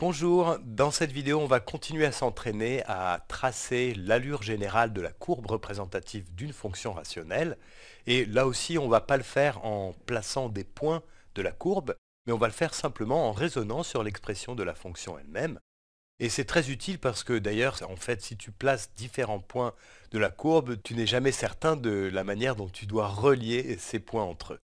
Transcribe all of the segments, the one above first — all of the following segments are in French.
Bonjour, dans cette vidéo on va continuer à s'entraîner à tracer l'allure générale de la courbe représentative d'une fonction rationnelle et là aussi on ne va pas le faire en plaçant des points de la courbe mais on va le faire simplement en raisonnant sur l'expression de la fonction elle-même et c'est très utile parce que d'ailleurs en fait si tu places différents points de la courbe tu n'es jamais certain de la manière dont tu dois relier ces points entre eux.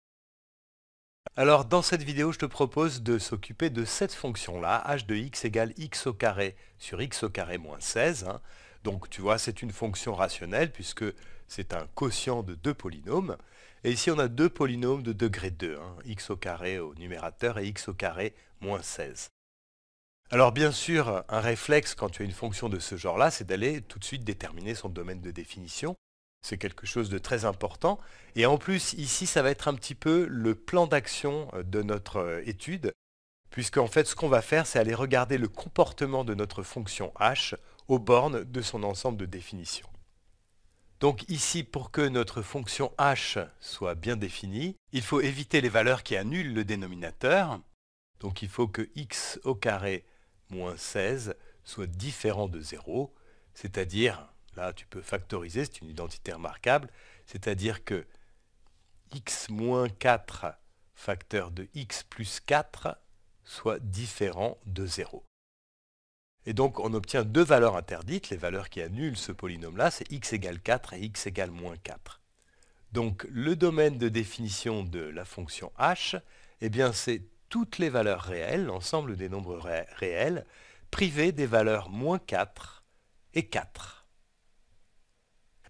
Alors dans cette vidéo, je te propose de s'occuper de cette fonction-là, h de x égale x au carré sur x au carré moins 16. Hein. Donc tu vois, c'est une fonction rationnelle puisque c'est un quotient de deux polynômes. Et ici, on a deux polynômes de degré 2, hein, x au carré au numérateur et x au carré moins 16. Alors bien sûr, un réflexe quand tu as une fonction de ce genre-là, c'est d'aller tout de suite déterminer son domaine de définition. C'est quelque chose de très important. Et en plus, ici, ça va être un petit peu le plan d'action euh, de notre euh, étude, puisqu'en fait, ce qu'on va faire, c'est aller regarder le comportement de notre fonction h aux bornes de son ensemble de définition. Donc ici, pour que notre fonction h soit bien définie, il faut éviter les valeurs qui annulent le dénominateur. Donc il faut que x au carré moins 16 soit différent de 0, c'est-à-dire Là, tu peux factoriser, c'est une identité remarquable, c'est-à-dire que x moins 4 facteur de x plus 4 soit différent de 0. Et donc on obtient deux valeurs interdites, les valeurs qui annulent ce polynôme-là, c'est x égale 4 et x égale moins 4. Donc le domaine de définition de la fonction h, eh c'est toutes les valeurs réelles, l'ensemble des nombres réels, privés des valeurs moins 4 et 4.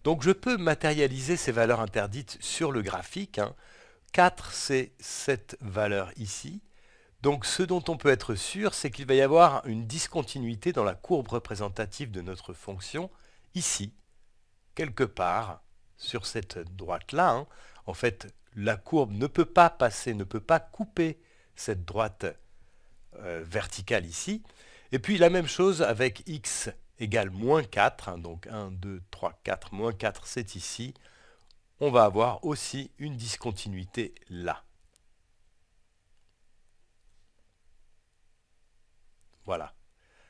Donc je peux matérialiser ces valeurs interdites sur le graphique. 4, hein. c'est cette valeur ici. Donc ce dont on peut être sûr, c'est qu'il va y avoir une discontinuité dans la courbe représentative de notre fonction, ici, quelque part, sur cette droite-là. Hein. En fait, la courbe ne peut pas passer, ne peut pas couper cette droite euh, verticale ici. Et puis la même chose avec x égale moins 4, hein, donc 1, 2, 3, 4, moins 4, c'est ici, on va avoir aussi une discontinuité là. Voilà.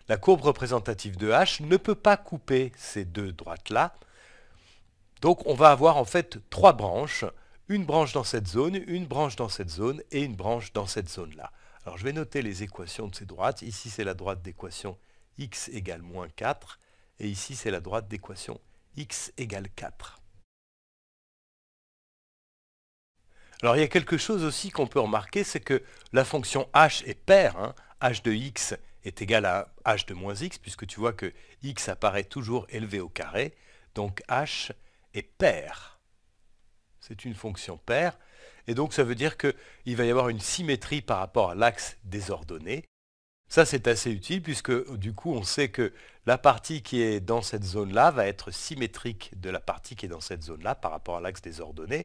La courbe représentative de H ne peut pas couper ces deux droites-là. Donc on va avoir en fait trois branches, une branche dans cette zone, une branche dans cette zone et une branche dans cette zone-là. Alors je vais noter les équations de ces droites. Ici c'est la droite d'équation x égale moins 4, et ici c'est la droite d'équation x égale 4. Alors il y a quelque chose aussi qu'on peut remarquer, c'est que la fonction h est paire, hein. h de x est égal à h de moins x, puisque tu vois que x apparaît toujours élevé au carré, donc h est paire. C'est une fonction paire, et donc ça veut dire qu'il va y avoir une symétrie par rapport à l'axe des ordonnées, ça, c'est assez utile puisque du coup, on sait que la partie qui est dans cette zone-là va être symétrique de la partie qui est dans cette zone-là par rapport à l'axe des ordonnées.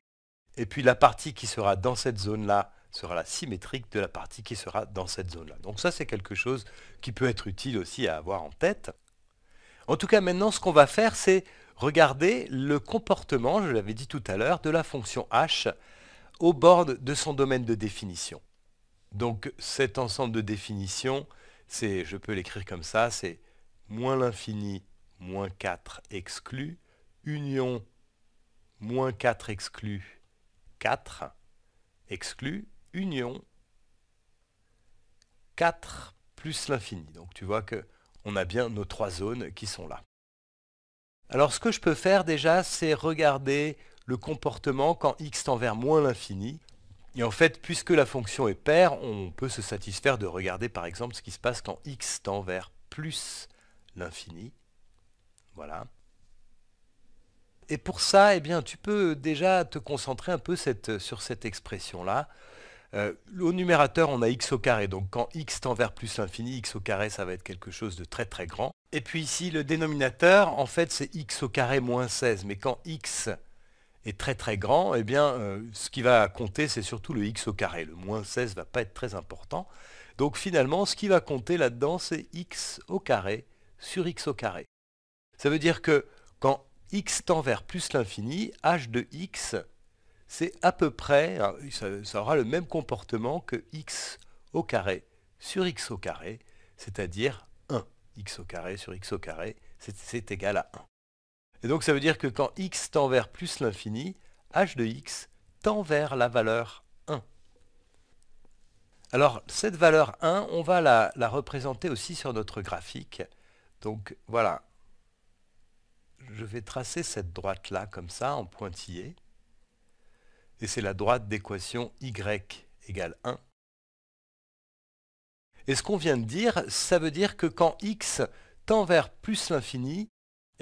Et puis la partie qui sera dans cette zone-là sera la symétrique de la partie qui sera dans cette zone-là. Donc ça, c'est quelque chose qui peut être utile aussi à avoir en tête. En tout cas, maintenant, ce qu'on va faire, c'est regarder le comportement, je l'avais dit tout à l'heure, de la fonction h au bord de son domaine de définition. Donc cet ensemble de définitions, c'est, je peux l'écrire comme ça, c'est moins l'infini, moins 4 exclu, union, moins 4 exclu, 4 exclu, union, 4 plus l'infini. Donc tu vois qu'on a bien nos trois zones qui sont là. Alors ce que je peux faire déjà, c'est regarder le comportement quand x tend vers moins l'infini. Et en fait, puisque la fonction est paire, on peut se satisfaire de regarder par exemple ce qui se passe quand x tend vers plus l'infini. Voilà. Et pour ça, eh bien, tu peux déjà te concentrer un peu sur cette expression-là. Euh, au numérateur, on a x au carré, donc quand x tend vers plus l'infini, x au carré, ça va être quelque chose de très très grand. Et puis ici, le dénominateur, en fait, c'est x au carré moins 16, mais quand x est très très grand, eh bien, euh, ce qui va compter, c'est surtout le x au carré. Le moins 16 ne va pas être très important. Donc finalement, ce qui va compter là-dedans, c'est x au carré sur x au carré. Ça veut dire que quand x tend vers plus l'infini, h de x, c'est à peu près, ça, aura le même comportement que x au carré sur x au carré, c'est-à-dire 1. x au carré sur x au carré, c'est égal à 1. Et donc ça veut dire que quand x tend vers plus l'infini, h de x tend vers la valeur 1. Alors cette valeur 1, on va la, représenter aussi sur notre graphique. Donc voilà, je vais tracer cette droite-là comme ça en pointillé. Et c'est la droite d'équation y égale 1. Et ce qu'on vient de dire, ça veut dire que quand x tend vers plus l'infini,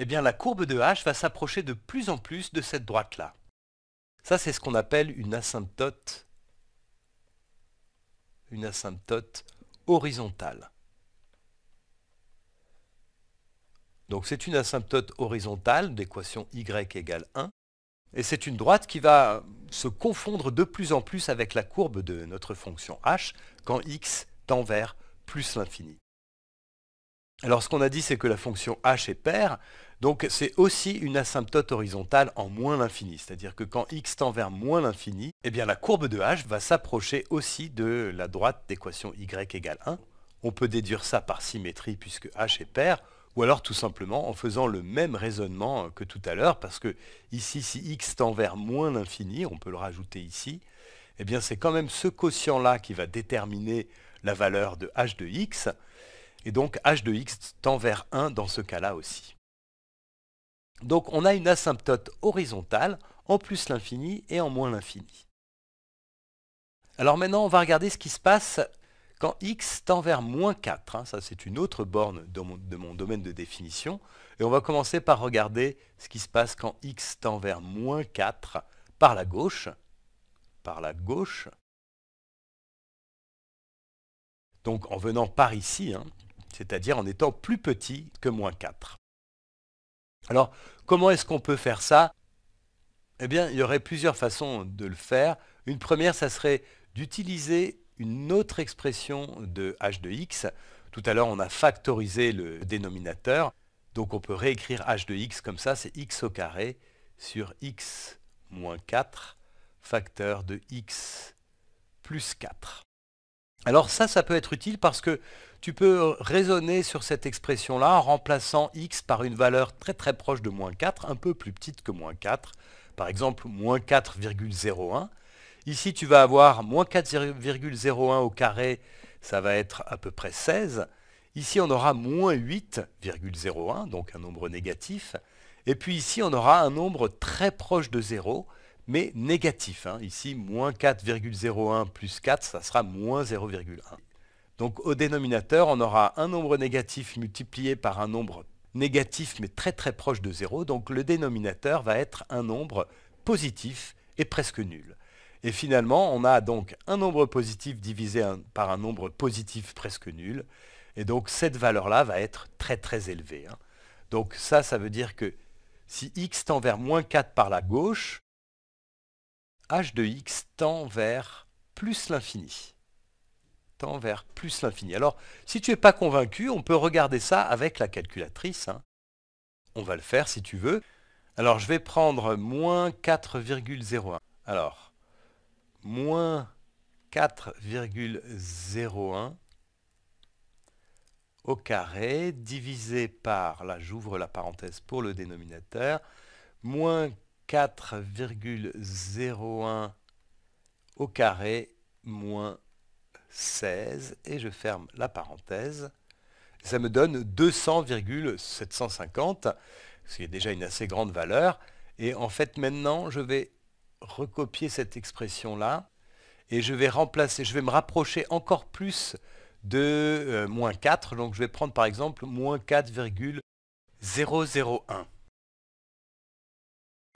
eh bien la courbe de H va s'approcher de plus en plus de cette droite-là. Ça, c'est ce qu'on appelle une asymptote, une asymptote horizontale. Donc c'est une asymptote horizontale d'équation y égale 1, et c'est une droite qui va se confondre de plus en plus avec la courbe de notre fonction h quand x tend vers plus l'infini. Alors ce qu'on a dit, c'est que la fonction h est paire. Donc c'est aussi une asymptote horizontale en moins l'infini, c'est-à-dire que quand x tend vers moins l'infini, eh bien la courbe de h va s'approcher aussi de la droite d'équation y égale 1. On peut déduire ça par symétrie puisque h est pair, ou alors tout simplement en faisant le même raisonnement que tout à l'heure, parce que ici, si x tend vers moins l'infini, on peut le rajouter ici, eh bien c'est quand même ce quotient-là qui va déterminer la valeur de h de x, et donc h de x tend vers 1 dans ce cas-là aussi. Donc on a une asymptote horizontale en plus l'infini et en moins l'infini. Alors maintenant, on va regarder ce qui se passe quand x tend vers moins 4. Hein. ça, c'est une autre borne de mon, domaine de définition. Et on va commencer par regarder ce qui se passe quand x tend vers moins 4 par la gauche. Par la gauche. Donc en venant par ici, hein, c'est-à-dire en étant plus petit que moins 4. Alors, comment est-ce qu'on peut faire ça Eh bien, il y aurait plusieurs façons de le faire. Une première, ça serait d'utiliser une autre expression de h de x. Tout à l'heure, on a factorisé le dénominateur. Donc, on peut réécrire h de x comme ça. C'est x au carré sur x moins 4 facteur de x plus 4. Alors ça, ça peut être utile parce que tu peux raisonner sur cette expression-là en remplaçant x par une valeur très très proche de moins 4, un peu plus petite que moins 4, par exemple moins 4,01. Ici, tu vas avoir moins 4,01 au carré, ça va être à peu près 16. Ici, on aura moins 8,01, donc un nombre négatif. Et puis ici, on aura un nombre très proche de 0, mais négatif. Hein. Ici, moins 4,01 plus 4, ça sera moins 0,1. Donc au dénominateur, on aura un nombre négatif multiplié par un nombre négatif mais très très proche de 0. Donc le dénominateur va être un nombre positif et presque nul. Et finalement, on a donc un nombre positif divisé par un nombre positif presque nul. Et donc cette valeur-là va être très très élevée. Hein. Donc ça, ça veut dire que si x tend vers moins 4 par la gauche, h de x tend vers plus l'infini vers plus l'infini. Alors, si tu n'es pas convaincu, on peut regarder ça avec la calculatrice. Hein. On va le faire si tu veux. Alors, je vais prendre moins 4,01. Alors, moins 4,01 au carré divisé par, là j'ouvre la parenthèse pour le dénominateur, moins 4,01 au carré moins 16 et je ferme la parenthèse. Ça me donne 200,750, ce qui est déjà une assez grande valeur. Et en fait, maintenant, je vais recopier cette expression-là et je vais je vais me rapprocher encore plus de euh, moins 4. Donc, je vais prendre par exemple moins 4,001.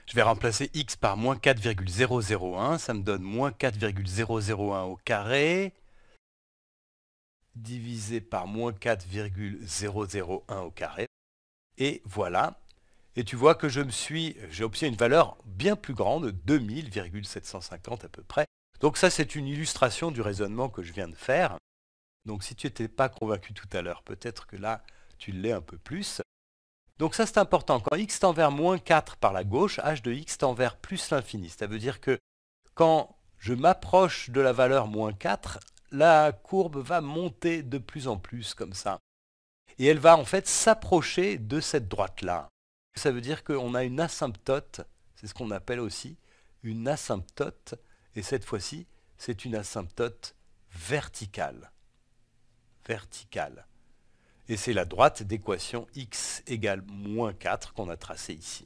Je vais remplacer x par moins 4,001, ça me donne moins 4,001 au carré divisé par moins 4,001 au carré. Et voilà. Et tu vois que je me suis, j'ai obtenu une valeur bien plus grande, 2000,750 à peu près. Donc ça, c'est une illustration du raisonnement que je viens de faire. Donc si tu n'étais pas convaincu tout à l'heure, peut-être que là, tu l'es un peu plus. Donc ça, c'est important. Quand x tend vers moins 4 par la gauche, h de x tend vers plus l'infini. Ça veut dire que quand je m'approche de la valeur moins 4, la courbe va monter de plus en plus comme ça. Et elle va en fait s'approcher de cette droite-là. Ça veut dire qu'on a une asymptote, c'est ce qu'on appelle aussi une asymptote, et cette fois-ci, c'est une asymptote verticale. Verticale. Et c'est la droite d'équation x égale moins 4 qu'on a tracée ici.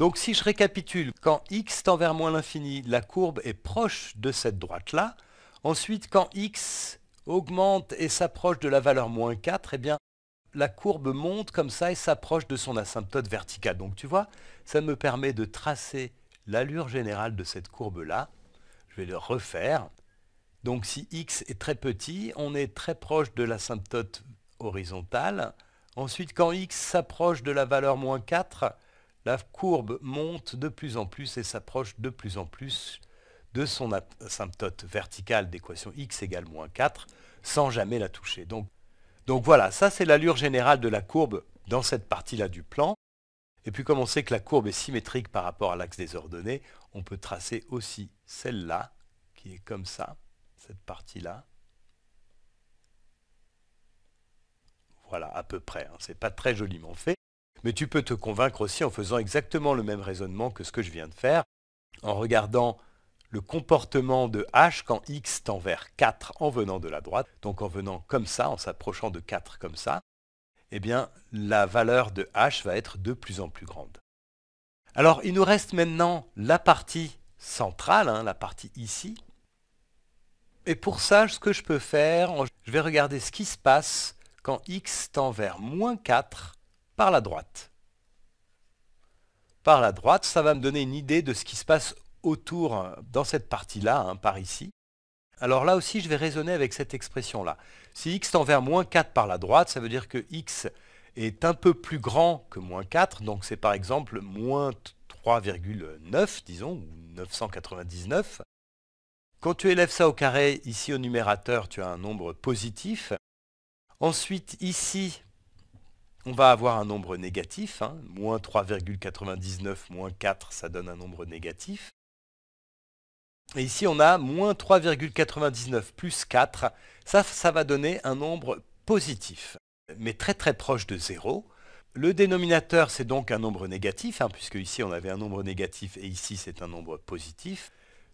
Donc si je récapitule, quand x tend vers moins l'infini, la courbe est proche de cette droite-là. Ensuite, quand x augmente et s'approche de la valeur moins 4, eh bien, la courbe monte comme ça et s'approche de son asymptote verticale. Donc tu vois, ça me permet de tracer l'allure générale de cette courbe-là. Je vais le refaire. Donc si x est très petit, on est très proche de l'asymptote horizontale. Ensuite, quand x s'approche de la valeur moins 4, la courbe monte de plus en plus et s'approche de plus en plus de son asymptote verticale d'équation x égale moins 4 sans jamais la toucher. Donc, voilà, ça c'est l'allure générale de la courbe dans cette partie-là du plan. Et puis comme on sait que la courbe est symétrique par rapport à l'axe des ordonnées, on peut tracer aussi celle-là, qui est comme ça, cette partie-là. Voilà, à peu près, hein. ce n'est pas très joliment fait. Mais tu peux te convaincre aussi en faisant exactement le même raisonnement que ce que je viens de faire, en regardant le comportement de h quand x tend vers 4 en venant de la droite, donc en venant comme ça, en s'approchant de 4 comme ça, eh bien la valeur de h va être de plus en plus grande. Alors il nous reste maintenant la partie centrale, hein, la partie ici. Et pour ça, ce que je peux faire, je vais regarder ce qui se passe quand x tend vers moins 4 par la droite. Par la droite, ça va me donner une idée de ce qui se passe autour euh, dans cette partie-là, hein, par ici. Alors là aussi, je vais raisonner avec cette expression-là. Si x tend vers moins 4 par la droite, ça veut dire que x est un peu plus grand que moins 4, donc c'est par exemple moins 3,9, disons, ou 999. Quand tu élèves ça au carré, ici au numérateur, tu as un nombre positif. Ensuite, ici, on va avoir un nombre négatif, hein. moins 3,99 moins 4, ça donne un nombre négatif. Et ici, on a moins 3,99 plus 4, ça, va donner un nombre positif, mais très très proche de 0. Le dénominateur, c'est donc un nombre négatif, hein, puisque ici on avait un nombre négatif et ici c'est un nombre positif.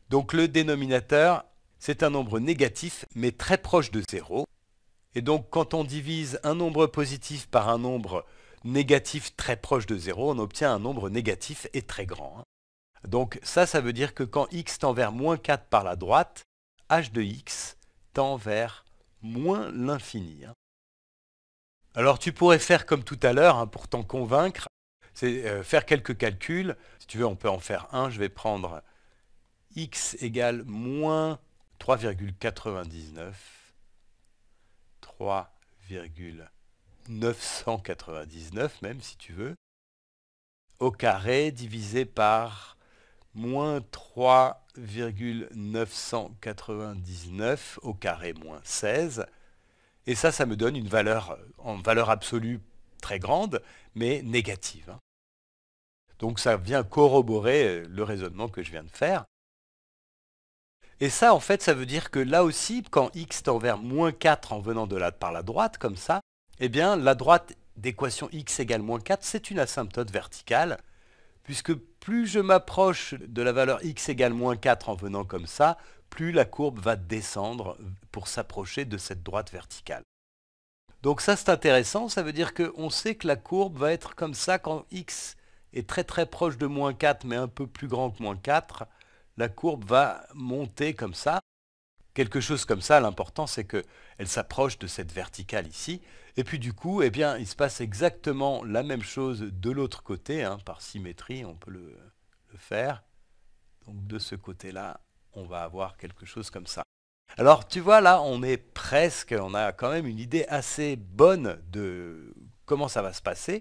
Donc le dénominateur, c'est un nombre négatif, mais très proche de 0. Et donc quand on divise un nombre positif par un nombre négatif très proche de 0, on obtient un nombre négatif et très grand. Hein. Donc ça, ça veut dire que quand x tend vers moins 4 par la droite, h de x tend vers moins l'infini. Hein. Alors tu pourrais faire comme tout à l'heure hein, pour t'en convaincre, c'est euh, faire quelques calculs. Si tu veux, on peut en faire un. Je vais prendre x égale moins 3,99 3,999 même si tu veux, au carré divisé par moins 3,999 au carré moins 16. Et ça, ça me donne une valeur en valeur absolue très grande, mais négative. Hein. Donc ça vient corroborer euh, le raisonnement que je viens de faire. Et ça, en fait, ça veut dire que là aussi, quand x tend vers moins 4 en venant de là par la droite, comme ça, eh bien, la droite d'équation x égale moins 4, c'est une asymptote verticale, puisque plus je m'approche de la valeur x égale moins 4 en venant comme ça, plus la courbe va descendre pour s'approcher de cette droite verticale. Donc ça, c'est intéressant, ça veut dire qu'on sait que la courbe va être comme ça quand x est très très proche de moins 4, mais un peu plus grand que moins 4, la courbe va monter comme ça. Quelque chose comme ça, l'important c'est qu'elle s'approche de cette verticale ici. Et puis du coup, eh bien, il se passe exactement la même chose de l'autre côté. Hein. par symétrie, on peut le faire. Donc de ce côté-là, on va avoir quelque chose comme ça. Alors tu vois là, on est presque, on a quand même une idée assez bonne de comment ça va se passer.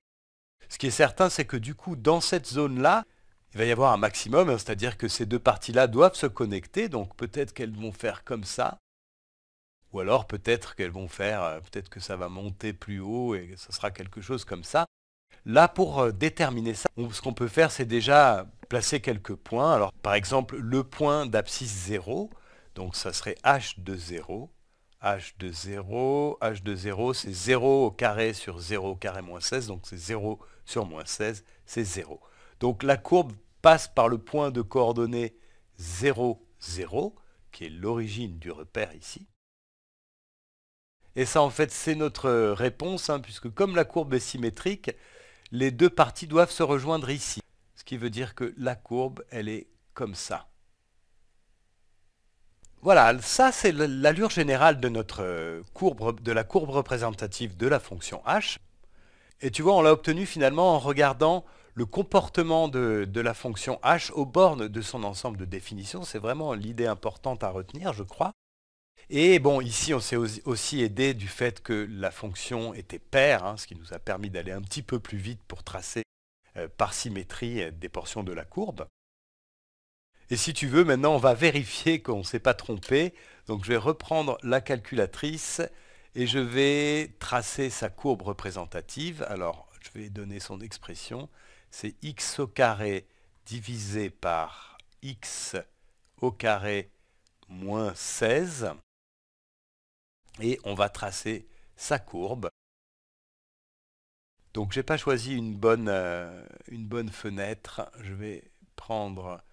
Ce qui est certain, c'est que du coup, dans cette zone-là, il va y avoir un maximum, hein, c'est-à-dire que ces deux parties-là doivent se connecter, donc peut-être qu'elles vont faire comme ça, ou alors peut-être qu'elles vont faire, euh, peut-être que ça va monter plus haut et que ce sera quelque chose comme ça. Là, pour euh, déterminer ça, ce qu'on peut faire, c'est déjà placer quelques points. Alors, par exemple, le point d'abscisse 0, donc ça serait h de 0, h de 0, h de 0, c'est 0 au carré sur 0 au carré moins 16, donc c'est 0 sur moins 16, c'est 0. Donc la courbe passe par le point de coordonnées 0, 0, qui est l'origine du repère ici. Et ça, en fait, c'est notre réponse, hein, puisque comme la courbe est symétrique, les deux parties doivent se rejoindre ici. Ce qui veut dire que la courbe, elle est comme ça. Voilà, ça c'est l'allure générale de notre euh, courbe, de la courbe représentative de la fonction h. Et tu vois, on l'a obtenue finalement en regardant le comportement de, la fonction h aux bornes de son ensemble de définition. C'est vraiment l'idée importante à retenir, je crois. Et bon, ici, on s'est aussi aidé du fait que la fonction était paire, hein, ce qui nous a permis d'aller un petit peu plus vite pour tracer euh, par symétrie euh, des portions de la courbe. Et si tu veux, maintenant, on va vérifier qu'on ne s'est pas trompé. Donc, je vais reprendre la calculatrice et je vais tracer sa courbe représentative. Alors, je vais donner son expression c'est x au carré divisé par x au carré moins 16. Et on va tracer sa courbe. Donc je n'ai pas choisi une bonne, euh, une bonne fenêtre. Je vais prendre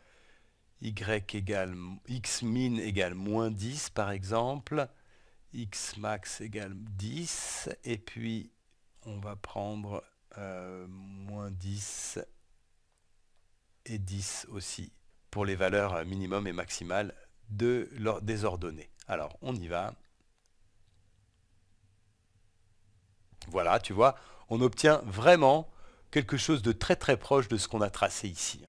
y égale x min égale moins 10 par exemple, x max égale 10, et puis on va prendre euh, moins 10 et 10 aussi pour les valeurs euh, minimum et maximale de leur Alors, on y va. Voilà, tu vois, on obtient vraiment quelque chose de très très proche de ce qu'on a tracé ici.